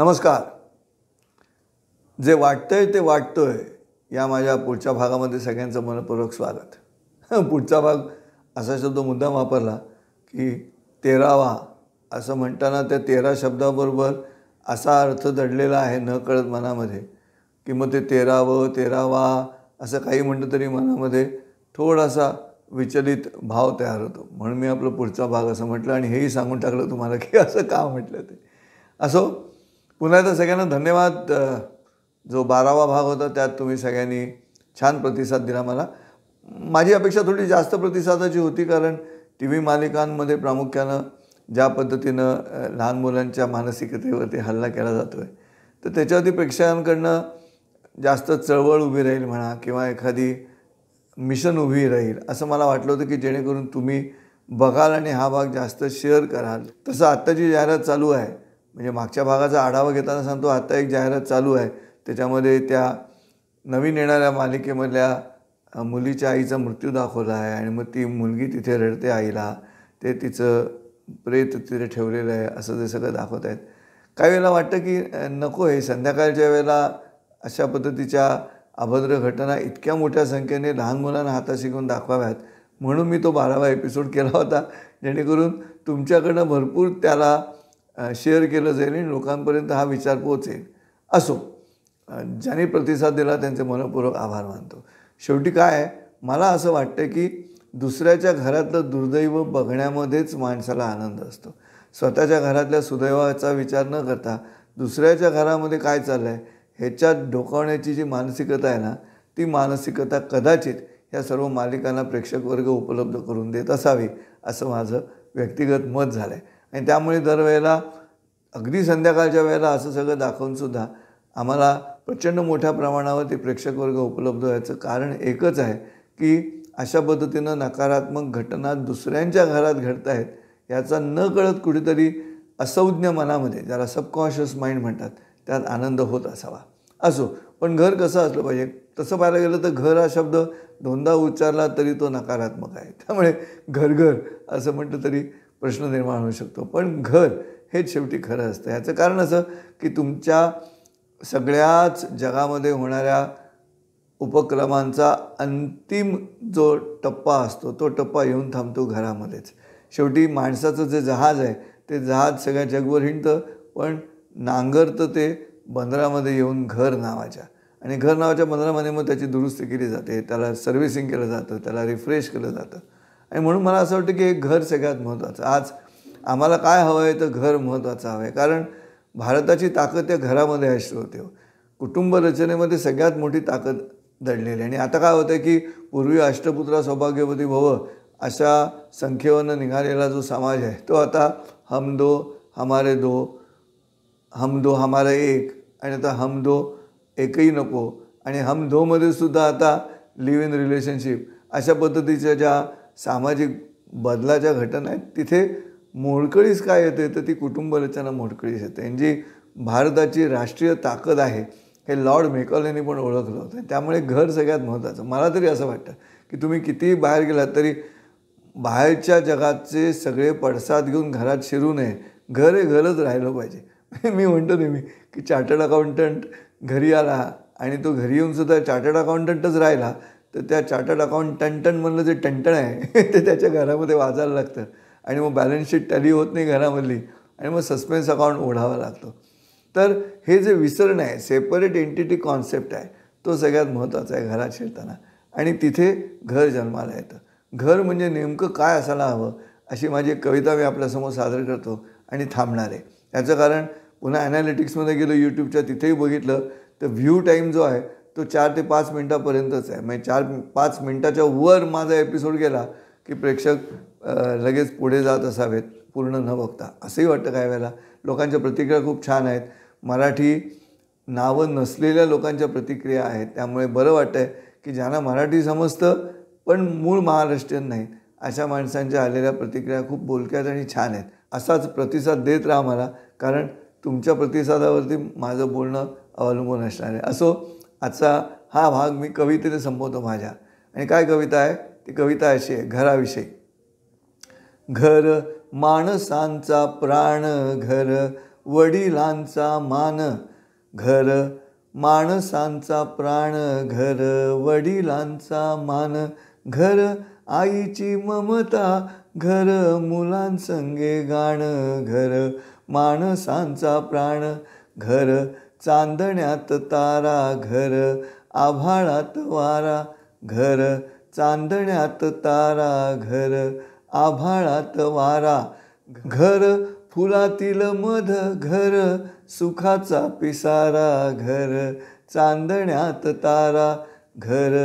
नमस्कार जे वाटतंय ते वाटतंय या माझ्या पुढच्या भागामध्ये सगळ्यांचं मनपूर्वक स्वागत पुढचा भाग असा शब्द मुद्दाम वापरला की तेरावा असं म्हणताना त्या ते तेरा शब्दाबरोबर असा अर्थ दडलेला आहे न कळत मनामध्ये की मग ते तेरावं तेरावा असं काही म्हणलं तरी मनामध्ये थोडासा विचलित भाव तयार होतो म्हणून मी आपलं पुढचा भाग असं म्हटलं आणि हेही सांगून टाकलं तुम्हाला की असं का म्हटलं ते असो पुन्हा एकदा सगळ्यांना धन्यवाद जो बारावा भाग होता त्यात तुम्ही सगळ्यांनी छान प्रतिसाद दिला मला माझी अपेक्षा थोडी जास्त प्रतिसादाची होती कारण टी व्ही मालिकांमध्ये प्रामुख्यानं ज्या पद्धतीनं लहान मुलांच्या मानसिकतेवरती हल्ला केला जातो आहे तर त्याच्यावरती प्रेक्षकांकडनं जास्त चळवळ उभी राहील म्हणा किंवा एखादी मिशन उभी राहील असं मला वाटलं होतं की जेणेकरून तुम्ही बघाल आणि हा भाग जास्त शेअर कराल तसं आत्ताची जाहिरात चालू आहे म्हणजे मागच्या भागाचा आढावा घेताना सांगतो आत्ता एक जाहिरात चालू आहे त्याच्यामध्ये त्या नवीन येणाऱ्या मालिकेमधल्या मुलीच्या आईचा मृत्यू दाखवला आहे आणि मग ती मुलगी तिथे रडते आईला ते तिचं प्रेत तिथे ठेवलेलं आहे असं ते सगळं दाखवत आहेत काही वेळेला वाटतं की नको हे संध्याकाळच्या वेळेला अशा पद्धतीच्या अभद्र घटना इतक्या मोठ्या संख्येने लहान मुलांना हाताशी घेऊन दाखवाव्यात म्हणून मी तो बारावा एपिसोड केला होता जेणेकरून तुमच्याकडनं भरपूर त्याला शेअर केलं जाईल आणि लोकांपर्यंत हा विचार पोहोचेल असो ज्यांनी प्रतिसाद दिला त्यांचे मनपूर्वक आभार मानतो शेवटी काय आहे मला असं वाटतं की दुसऱ्याच्या घरातलं दुर्दैव बघण्यामध्येच माणसाला आनंद असतो स्वतःच्या घरातल्या सुदैवाचा विचार न करता दुसऱ्याच्या घरामध्ये काय चाललं आहे ह्याच्यात डोकावण्याची जी मानसिकता आहे ना ती मानसिकता कदाचित या सर्व मालिकांना प्रेक्षक वर्ग उपलब्ध करून देत असावी असं माझं व्यक्तिगत मत झालं आहे आणि त्यामुळे दरवेळेला अगदी संध्याकाळच्या वेळेला असं सगळं दाखवूनसुद्धा आम्हाला प्रचंड मोठ्या प्रमाणावर ते प्रेक्षकवर्ग उपलब्ध व्हायचं कारण एकच आहे की अशा पद्धतीनं नकारात्मक घटना दुसऱ्यांच्या घरात घडत आहेत याचा न कळत कुठेतरी असंज्ञ मनामध्ये ज्याला सबकॉन्शियस माइंड म्हणतात त्यात आनंद होत असावा असो पण घर कसं असलं पाहिजे तसं पाहायला गेलं तर घर हा शब्द दोनदा उच्चारला तरी तो नकारात्मक आहे त्यामुळे घरघर असं म्हटलं तरी प्रश्न निर्माण होऊ शकतो पण घर हेच शेवटी खरं असतं ह्याचं कारण असं की तुमच्या सगळ्याच जगामध्ये होणाऱ्या उपक्रमांचा अंतिम जो टप्पा असतो तो टप्पा येऊन थांबतो घरामध्येच शेवटी माणसाचं जे जहाज आहे ते जहाज सगळ्या जगभर हिंडतं पण नांगरतं ते बंदरामध्ये येऊन घर नावाच्या आणि घर नावाच्या बंदरामध्ये मग त्याची दुरुस्ती केली जाते त्याला सर्व्हिसिंग केलं जातं त्याला रिफ्रेश केलं जातं आणि म्हणून मला असं वाटतं की हे घर सगळ्यात महत्त्वाचं आज आम्हाला काय हवं आहे तर घर महत्त्वाचं हवं आहे कारण भारताची ताकद त्या घरामध्ये असते होते हो. कुटुंब रचनेमध्ये सगळ्यात मोठी ताकद दडलेली आहे आणि आता काय होतं की पूर्वी अष्टपुत्रा सौभाग्यवती भव अशा संख्येवरनं निघालेला जो समाज आहे तो आता हम दो हमारे दो हम दो हमारे एक आणि आता हम दो एकही नको आणि हम दोमध्ये सुद्धा आता लिव्ह इन रिलेशनशिप अशा पद्धतीच्या ज्या सामाजिक बदलाच्या घटना आहेत तिथे मोडकळीस काय येते तर ती कुटुंब रचना मोडकळीस येते जी भारताची राष्ट्रीय ताकद आहे हे लॉर्ड मेकॉलेनी पण ओळखलं होतं त्यामुळे घर सगळ्यात महत्त्वाचं मला तरी असं वाटतं की तुम्ही कितीही बाहेर गेलात तरी बाहेरच्या जगाचे सगळे पडसाद घेऊन घरात शिरू नये घर हे घरच राहिलं पाहिजे मी म्हणतो नेहमी की चार्टर्ड अकाउंटंट घरी आला आणि तो घरी येऊन सुद्धा चार्टर्ड अकाउंटंटच राहिला तर त्या चार्टर्ड टनटनमधलं जे टंटण आहे ते त्याच्या घरामध्ये वाजायला लागतं आणि मग बॅलन्स शीट टॅली होत नाही घरामधली आणि मग सस्पेन्स अकाउंट ओढावा लागतो तर हे जे विसरणं आहे सेपरेट एंटिटी कॉन्सेप्ट आहे तो सगळ्यात महत्त्वाचा आहे घरात शिरताना आणि तिथे घर जन्माला येतं घर म्हणजे नेमकं काय असायला हवं अशी माझी कविता मी आपल्यासमोर सादर करतो आणि थांबणार आहे याचं कारण पुन्हा ॲनालिटिक्समध्ये गेलो यूट्यूबच्या तिथेही बघितलं तर व्ह्यू टाईम जो आहे तो चार ते पाच मिनटापर्यंतच आहे म्हणजे चार पाच मिनटाच्या वर माझा एपिसोड गेला की प्रेक्षक लगेच पुढे जात असावेत पूर्ण न बघता असंही वाटतं काय वेळेला लोकांच्या प्रतिक्रिया खूप छान आहेत मराठी नावं नसलेल्या लोकांच्या प्रतिक्रिया आहेत त्यामुळे बरं वाटतं आहे की ज्यांना मराठी समजतं पण मूळ महाराष्ट्रीयन नाहीत अशा माणसांच्या आलेल्या प्रतिक्रिया खूप बोलक्यात आणि छान आहेत असाच प्रतिसाद देत राहा मला कारण तुमच्या प्रतिसादावरती माझं बोलणं अवलंबून असणार आहे असो आजचा हा भाग मी कवितेने संपवतो माझ्या आणि काय कविता आहे ती कविता अशी आहे घराविषयी घर माणसांचा प्राण घर वडिलांचा मान घर माणसांचा प्राण घर वडिलांचा मान घर आईची ममता घर मुलांसंगे गाणं घर माणसांचा प्राण घर चांदण्यात तारा घर आभाळात वारा घर चांदण्यात तारा घर आभाळात वारा घर फुलातील मध घर सुखाचा पिसारा घर चांदण्यात तारा घर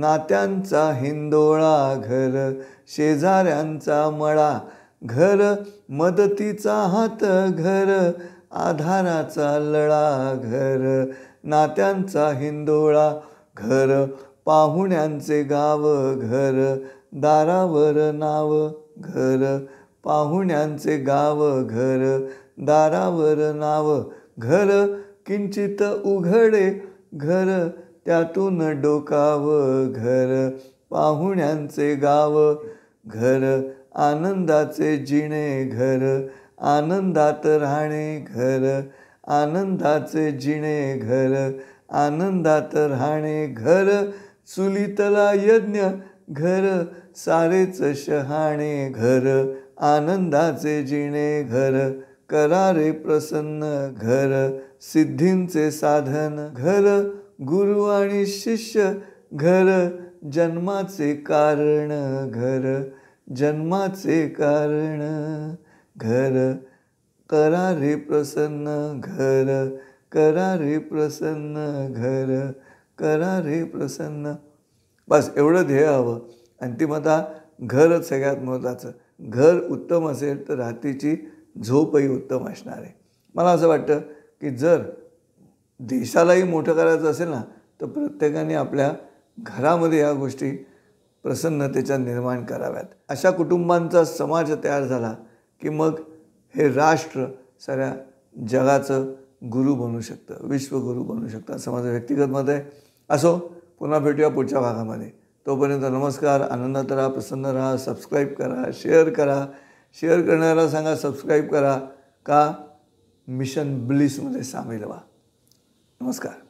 नात्यांचा हिंदोळा घर शेजाऱ्यांचा मळा घर मदतीचा हात घर आधाराचा लळा घर नात्यांचा हिंदोळा घर पाहुण्यांचे गाव घर दारावर नाव घर पाहुण्यांचे गाव घर दारावर नाव घर किंचित उघडे घर त्यातून डोकाव घर पाहुण्यांचे गाव घर आनंदाचे जिणे घर आनंदात राहणे घर आनंदाचे जिणे घर आनंदात राहणे घर चुलीतला यज्ञ घर सारेच शहाणे घर आनंदाचे जिणे घर करारे प्रसन्न घर सिद्धींचे साधन घर गुरु आणि शिष्य घर जन्माचे कारण घर जन्माचे कारण घर करा रे प्रसन्न घर करा रे प्रसन्न घर करा रे प्रसन्न बस एवढं ध्येय हवं आणि ती आता घरच सगळ्यात महत्त्वाचं घर उत्तम असेल तर रात्रीची झोपही उत्तम असणार आहे मला असं वाटतं की जर देशालाही मोठं करायचं असेल ना तर प्रत्येकाने आपल्या घरामध्ये ह्या गोष्टी प्रसन्नतेच्या निर्माण कराव्यात अशा कुटुंबांचा समाज तयार झाला की मग हे राष्ट्र साऱ्या जगाचं गुरु बनू शकतं विश्वगुरू बनू शकतं असं माझं व्यक्तिगत मत आहे असो पुन्हा भेटूया पुढच्या भागामध्ये तोपर्यंत नमस्कार आनंदात राहा प्रसन्न राहा सबस्क्राईब करा शेअर करा शेअर करणाऱ्याला सांगा सबस्क्राईब करा का मिशन ब्लिसमध्ये सामील व्हा नमस्कार